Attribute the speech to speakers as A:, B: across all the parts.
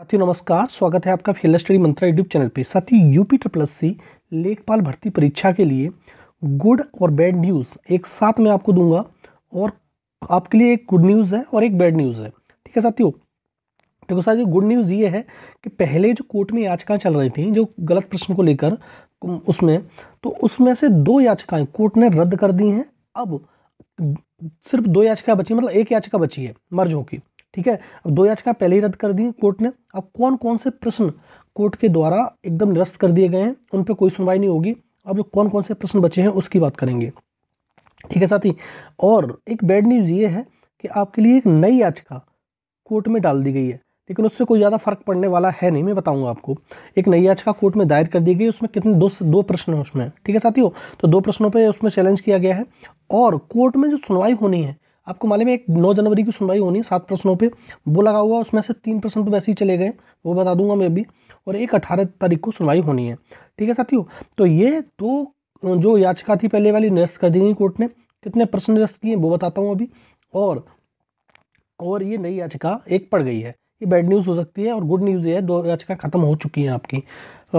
A: साथियों नमस्कार स्वागत है आपका field study Mantra YouTube channel पे साथी यूपी ट्रिपल सी लेखपाल भर्ती परीक्षा के लिए गुड और बैड न्यूज़ एक साथ मैं आपको दूंगा और आपके लिए एक गुड न्यूज़ है और एक बैड न्यूज़ है ठीक है साथियों देखो साथियों गुड न्यूज़ ये है कि पहले जो कोर्ट में याचिकाएँ चल रही थी जो गलत प्रश्न को लेकर उसमें तो उसमें से दो याचिकाएँ कोर्ट ने रद्द कर दी हैं अब सिर्फ दो याचिका बची मतलब एक याचिका बची है मर्जों की ठीक है अब दो याचिका पहले ही रद्द कर दी कोर्ट ने अब कौन कौन से प्रश्न कोर्ट के द्वारा एकदम निरस्त कर दिए गए हैं उन पर कोई सुनवाई नहीं होगी अब जो कौन कौन से प्रश्न बचे हैं उसकी बात करेंगे ठीक है साथी और एक बैड न्यूज़ ये है कि आपके लिए एक नई याचिका कोर्ट में डाल दी गई है लेकिन उससे कोई ज़्यादा फर्क पड़ने वाला है नहीं मैं बताऊंगा आपको एक नई याचिका कोर्ट में दायर कर दी गई उसमें कितने दो दो प्रश्न हैं उसमें ठीक है साथियों तो दो प्रश्नों पे उसमें चैलेंज किया गया है और कोर्ट में जो सुनवाई होनी है आपको मालूम है एक नौ जनवरी की सुनवाई होनी सात प्रश्नों पे वो लगा हुआ उसमें से तीन प्रश्न तो वैसे ही चले गए वो बता दूंगा मैं अभी और एक अठारह तारीख को सुनवाई होनी है ठीक है साथियों तो ये दो जो याचिका थी पहले वाली निरस्त कर दी गई कोर्ट ने कितने प्रश्न निरस्त किए वो बताता हूँ अभी और और ये नई याचिका एक पड़ गई है ये बैड न्यूज़ हो सकती है और गुड न्यूज़ ये है दो याचिका ख़त्म हो चुकी हैं आपकी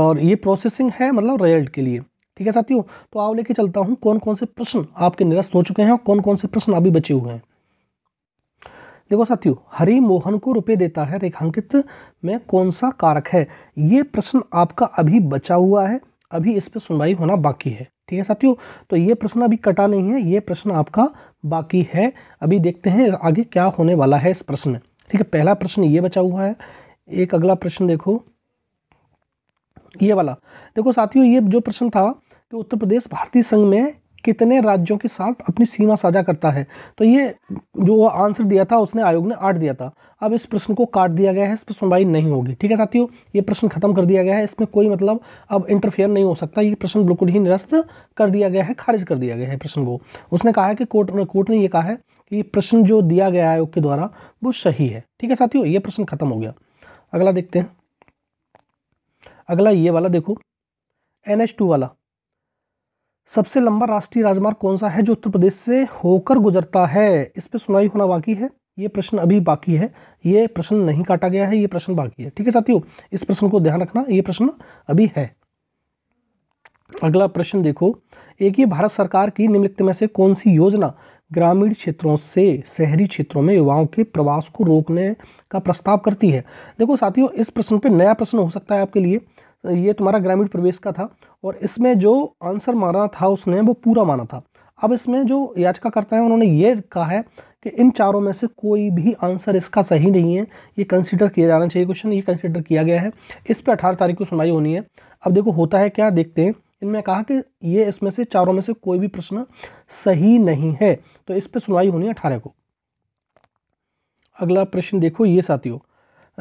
A: और ये प्रोसेसिंग है मतलब रिजल्ट के लिए ठीक है साथियों तो आओ लेके चलता हूं कौन कौन से प्रश्न आपके निरस्त हो चुके हैं और कौन कौन से प्रश्न अभी बचे हुए हैं देखो साथियों हरी मोहन को रुपए देता है रेखांकित में कौन सा कारक है ये प्रश्न आपका अभी बचा हुआ है अभी इस पर सुनवाई होना बाकी है ठीक है साथियों तो ये प्रश्न अभी कटा नहीं है ये प्रश्न आपका बाकी है अभी देखते हैं आगे क्या होने वाला है इस प्रश्न में ठीक है पहला प्रश्न ये बचा हुआ है एक अगला प्रश्न देखो ये वाला देखो साथियों ये जो प्रश्न था कि उत्तर प्रदेश भारतीय संघ में कितने राज्यों के साथ अपनी सीमा साझा करता है तो ये जो आंसर दिया था उसने आयोग ने आठ दिया था अब इस प्रश्न को काट दिया गया है इस पर सुनवाई नहीं होगी ठीक है साथियों ये प्रश्न खत्म कर दिया गया है इसमें कोई मतलब अब इंटरफेयर नहीं हो सकता ये प्रश्न बिल्कुल ही निरस्त कर दिया गया है खारिज कर दिया गया है प्रश्न को उसने कहा है कि कोर्ट कोर्ट ने यह कहा है कि प्रश्न जो दिया गया आयोग के द्वारा वो सही है ठीक है साथियों ये प्रश्न खत्म हो गया अगला देखते हैं अगला ये वाला देखो एन वाला सबसे लंबा राष्ट्रीय राजमार्ग कौन सा है जो उत्तर प्रदेश से होकर गुजरता है इस पर सुनवाई होना बाकी है ये प्रश्न अभी बाकी है ये प्रश्न नहीं काटा गया है ये प्रश्न बाकी है ठीक है साथियों इस प्रश्न को ध्यान रखना ये प्रश्न अभी है अगला प्रश्न देखो एक ही भारत सरकार की निम्नलिखित में से कौन सी योजना ग्रामीण क्षेत्रों से शहरी क्षेत्रों में युवाओं के प्रवास को रोकने का प्रस्ताव करती है देखो साथियों इस प्रश्न पे नया प्रश्न हो सकता है आपके लिए तो ये तुम्हारा ग्रामीण प्रवेश का था और इसमें जो आंसर माना था उसने वो पूरा माना था अब इसमें जो याचिकाकर्ता है उन्होंने ये कहा है कि इन चारों में से कोई भी आंसर इसका सही नहीं है ये कंसिडर किया जाना चाहिए क्वेश्चन ये कंसिडर किया गया है इस पर अठारह तारीख को सुनवाई होनी है अब देखो होता है क्या देखते हैं इनमें कहा कि ये इसमें से चारों में से कोई भी प्रश्न सही नहीं है तो इस पर सुनवाई होनी है अठारह को अगला प्रश्न देखो ये साथियों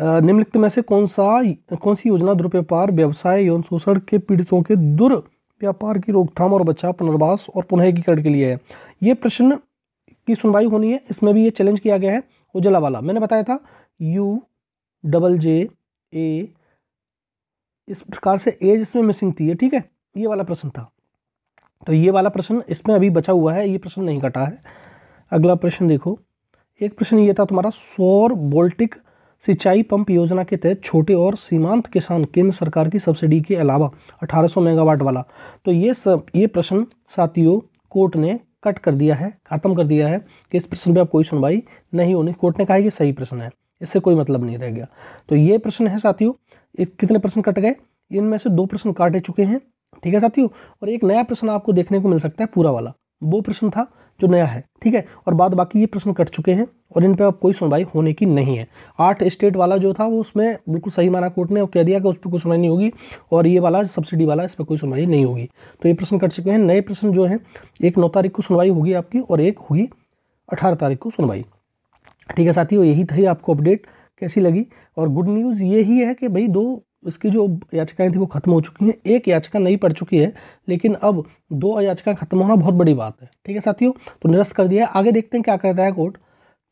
A: निम्नलिखित में से कौन सा कौन सी योजना दुर्व्यापार व्यवसाय यौन शोषण के पीड़ितों के दुर व्यापार की रोकथाम और बचाव पुनर्वास और पुनः एकीकरण के लिए है ये प्रश्न की सुनवाई होनी है इसमें भी ये चैलेंज किया गया है उजला वाला मैंने बताया था यू डबल जे ए इस प्रकार से एज इसमें मिसिंग थी ठीक है ये वाला प्रश्न था तो ये वाला प्रश्न इसमें अभी बचा हुआ है ये प्रश्न नहीं कटा है अगला प्रश्न देखो एक प्रश्न ये था तुम्हारा सौर बोल्टिक सिंचाई पंप योजना के तहत छोटे और सीमांत किसान केंद्र सरकार की सब्सिडी के अलावा 1800 मेगावाट वाला तो ये सब ये प्रश्न साथियों कोर्ट ने कट कर दिया है ख़त्म कर दिया है कि इस प्रश्न पर अब कोई सुनवाई नहीं होनी कोर्ट ने कहा कि सही प्रश्न है इससे कोई मतलब नहीं रह गया तो ये प्रश्न है साथियों कितने प्रश्न कट गए इनमें से दो प्रश्न काटे चुके हैं ठीक है साथियों और एक नया प्रश्न आपको देखने को मिल सकता है पूरा वाला वो प्रश्न था जो नया है ठीक है और बाद बाकी ये प्रश्न कट चुके हैं और इन पर अब कोई सुनवाई होने की नहीं है आठ स्टेट वाला जो था वो उसमें बिल्कुल सही माना कोर्ट ने कह दिया कि उस पर कोई सुनवाई नहीं होगी और ये वाला सब्सिडी वाला इस पर कोई सुनवाई नहीं होगी तो ये प्रश्न कट चुके हैं नए प्रश्न जो हैं एक नौ तारीख को सुनवाई होगी आपकी और एक होगी अठारह तारीख को सुनवाई ठीक है साथियों यही था आपको अपडेट कैसी लगी और गुड न्यूज़ ये ही है कि भाई दो इसकी जो याचिकाएं थी वो खत्म हो चुकी हैं एक याचिका नहीं पड़ चुकी है लेकिन अब दो याचिकाएं खत्म होना बहुत बड़ी बात है ठीक है साथियों तो निरस्त कर दिया आगे देखते हैं क्या करता है कोर्ट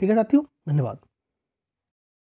A: ठीक है साथियों धन्यवाद